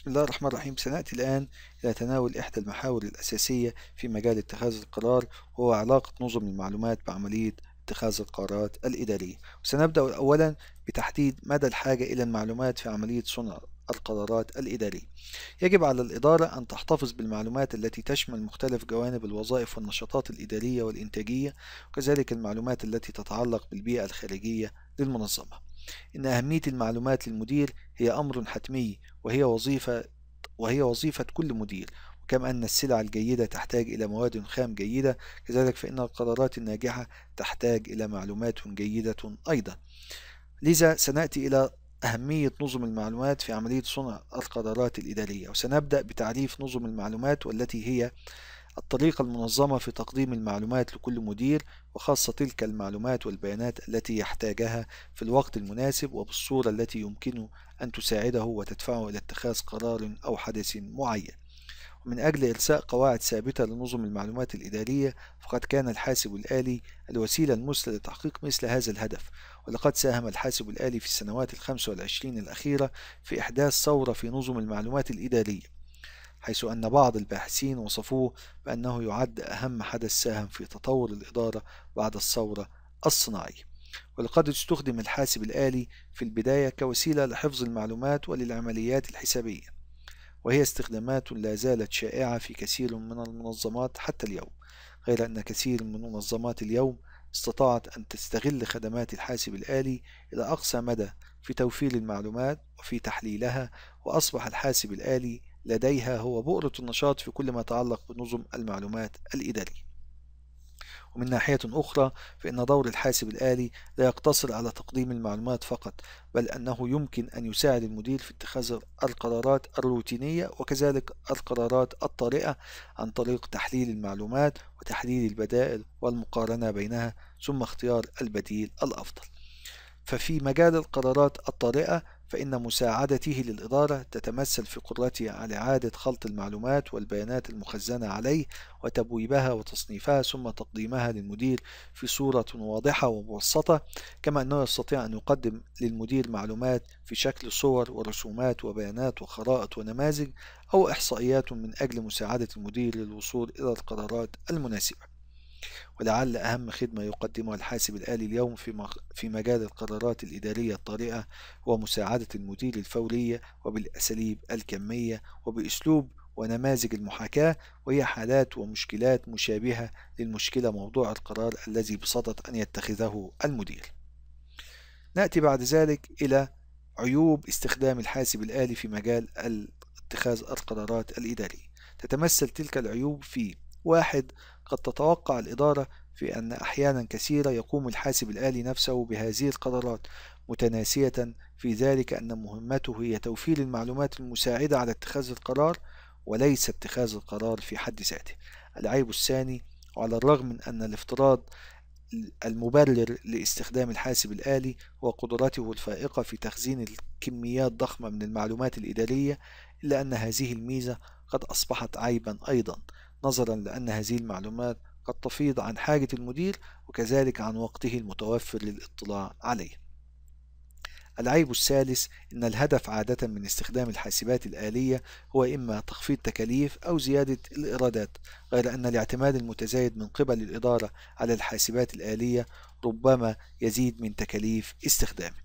بسم الله الرحمن الرحيم سنأتي الآن إلى تناول إحدى المحاور الأساسية في مجال اتخاذ القرار وهو علاقة نظم المعلومات بعملية اتخاذ القرارات الإدارية وسنبدأ أولا بتحديد مدى الحاجة إلى المعلومات في عملية صنع القرارات الإدارية. يجب على الإدارة أن تحتفظ بالمعلومات التي تشمل مختلف جوانب الوظائف والنشاطات الإدارية والإنتاجية، وكذلك المعلومات التي تتعلق بالبيئة الخارجية للمنظمة. إن أهمية المعلومات للمدير هي أمر حتمي وهي وظيفة وهي وظيفة كل مدير وكما أن السلع الجيدة تحتاج إلى مواد خام جيدة كذلك فإن القرارات الناجحة تحتاج إلى معلومات جيدة أيضا لذا سنأتي إلى أهمية نظم المعلومات في عملية صنع القرارات الإدارية وسنبدأ بتعريف نظم المعلومات والتي هي الطريقة المنظمة في تقديم المعلومات لكل مدير وخاصة تلك المعلومات والبيانات التي يحتاجها في الوقت المناسب وبالصورة التي يمكنه أن تساعده وتدفعه إلى اتخاذ قرار أو حدث معين ومن أجل إرساء قواعد ثابتة لنظم المعلومات الإدارية فقد كان الحاسب الآلي الوسيلة المثلى لتحقيق مثل هذا الهدف ولقد ساهم الحاسب الآلي في السنوات الخمس والعشرين الأخيرة في إحداث ثورة في نظم المعلومات الإدارية حيث أن بعض الباحثين وصفوه بأنه يعد أهم حدث ساهم في تطور الإدارة بعد الثورة الصناعية ولقد استخدم الحاسب الآلي في البداية كوسيلة لحفظ المعلومات وللعمليات الحسابية وهي استخدامات لا زالت شائعة في كثير من المنظمات حتى اليوم غير أن كثير من منظمات اليوم استطاعت أن تستغل خدمات الحاسب الآلي إلى أقصى مدى في توفير المعلومات وفي تحليلها وأصبح الحاسب الآلي لديها هو بؤرة النشاط في كل ما يتعلق بنظم المعلومات الإدارية ومن ناحية أخرى فإن دور الحاسب الآلي لا يقتصر على تقديم المعلومات فقط بل أنه يمكن أن يساعد المدير في اتخاذ القرارات الروتينية وكذلك القرارات الطارئة عن طريق تحليل المعلومات وتحليل البدائل والمقارنة بينها ثم اختيار البديل الأفضل ففي مجال القرارات الطارئة فإن مساعدته للإدارة تتمثل في قدرته على إعادة خلط المعلومات والبيانات المخزنة عليه وتبويبها وتصنيفها ثم تقديمها للمدير في صورة واضحة ومبسطة كما أنه يستطيع أن يقدم للمدير معلومات في شكل صور ورسومات وبيانات وخرائط ونماذج أو إحصائيات من أجل مساعدة المدير للوصول إلى القرارات المناسبة ولعل أهم خدمة يقدمها الحاسب الآلي اليوم في, في مجال القرارات الإدارية الطارئة هو مساعدة المدير الفورية وبالأساليب الكمية وبأسلوب ونماذج المحاكاة وهي حالات ومشكلات مشابهة للمشكلة موضوع القرار الذي بصدد أن يتخذه المدير نأتي بعد ذلك إلى عيوب استخدام الحاسب الآلي في مجال اتخاذ القرارات الإدارية تتمثل تلك العيوب في واحد قد تتوقع الإدارة في أن أحيانا كثيرة يقوم الحاسب الآلي نفسه بهذه القرارات متناسية في ذلك أن مهمته هي توفير المعلومات المساعدة على اتخاذ القرار وليس اتخاذ القرار في حد ذاته العيب الثاني وعلى الرغم من أن الافتراض المبرر لاستخدام الحاسب الآلي هو قدرته الفائقة في تخزين الكميات الضخمة من المعلومات الإدارية إلا أن هذه الميزة قد أصبحت عيبا أيضا نظرا لأن هذه المعلومات قد تفيض عن حاجة المدير وكذلك عن وقته المتوفر للاطلاع عليه. العيب الثالث أن الهدف عادة من استخدام الحاسبات الآلية هو إما تخفيض تكاليف أو زيادة الإيرادات، غير أن الاعتماد المتزايد من قبل الإدارة على الحاسبات الآلية ربما يزيد من تكاليف استخدامه.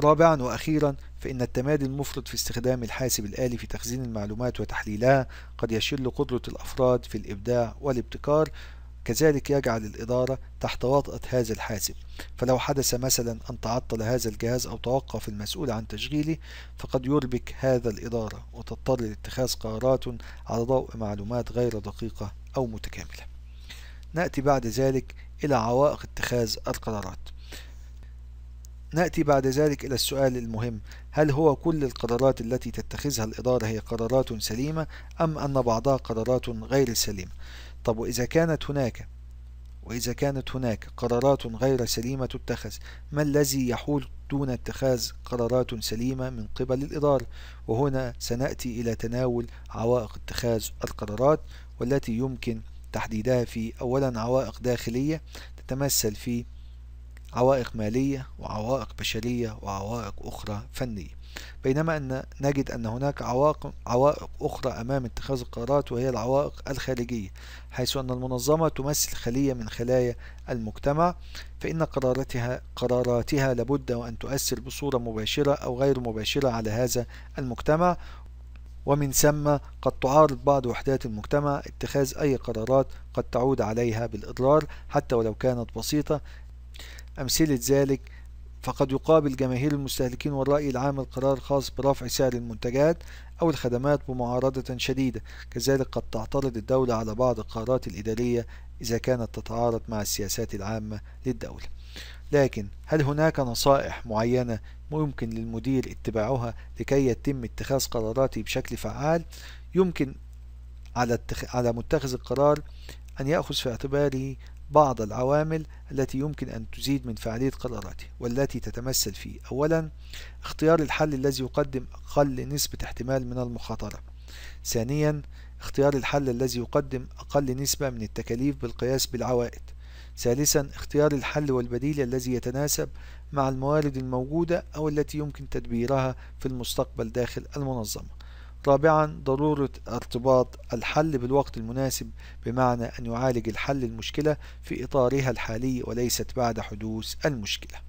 رابعا وأخيرا فإن التمادي المفرط في استخدام الحاسب الآلي في تخزين المعلومات وتحليلها قد يشل قدرة الأفراد في الإبداع والابتكار كذلك يجعل الإدارة تحت وطأة هذا الحاسب فلو حدث مثلا أن تعطل هذا الجهاز أو توقف المسؤول عن تشغيله فقد يربك هذا الإدارة وتضطر لاتخاذ قرارات على ضوء معلومات غير دقيقة أو متكاملة نأتي بعد ذلك إلى عوائق اتخاذ القرارات نأتي بعد ذلك إلى السؤال المهم هل هو كل القرارات التي تتخذها الإدارة هي قرارات سليمة أم أن بعضها قرارات غير سليمة طب وإذا كانت هناك وإذا كانت هناك قرارات غير سليمة تتخذ ما الذي يحول دون اتخاذ قرارات سليمة من قبل الإدارة وهنا سنأتي إلى تناول عوائق اتخاذ القرارات والتي يمكن تحديدها في أولا عوائق داخلية تتمثل في عوائق مالية وعوائق بشرية وعوائق أخرى فنية بينما أن نجد أن هناك عوائق, عوائق أخرى أمام اتخاذ القرارات وهي العوائق الخارجية حيث أن المنظمة تمثل خلية من خلايا المجتمع فإن قراراتها, قراراتها لابد وأن تؤثر بصورة مباشرة أو غير مباشرة على هذا المجتمع ومن ثم قد تعارض بعض وحدات المجتمع اتخاذ أي قرارات قد تعود عليها بالإضرار حتى ولو كانت بسيطة أمثلة ذلك فقد يقابل جماهير المستهلكين والرأي العام القرار الخاص برفع سعر المنتجات أو الخدمات بمعارضة شديدة كذلك قد تعترض الدولة على بعض القرارات الإدارية إذا كانت تتعارض مع السياسات العامة للدولة لكن هل هناك نصائح معينة ممكن للمدير اتباعها لكي يتم اتخاذ قراراته بشكل فعال يمكن على على متخذ القرار أن يأخذ في اعتباره بعض العوامل التي يمكن أن تزيد من فعالية قراراته والتي تتمثل في أولا اختيار الحل الذي يقدم أقل نسبة احتمال من المخاطرة ثانيا اختيار الحل الذي يقدم أقل نسبة من التكاليف بالقياس بالعوائد ثالثا اختيار الحل والبديل الذي يتناسب مع الموارد الموجودة أو التي يمكن تدبيرها في المستقبل داخل المنظمة رابعا ضرورة ارتباط الحل بالوقت المناسب بمعنى أن يعالج الحل المشكلة في إطارها الحالي وليست بعد حدوث المشكلة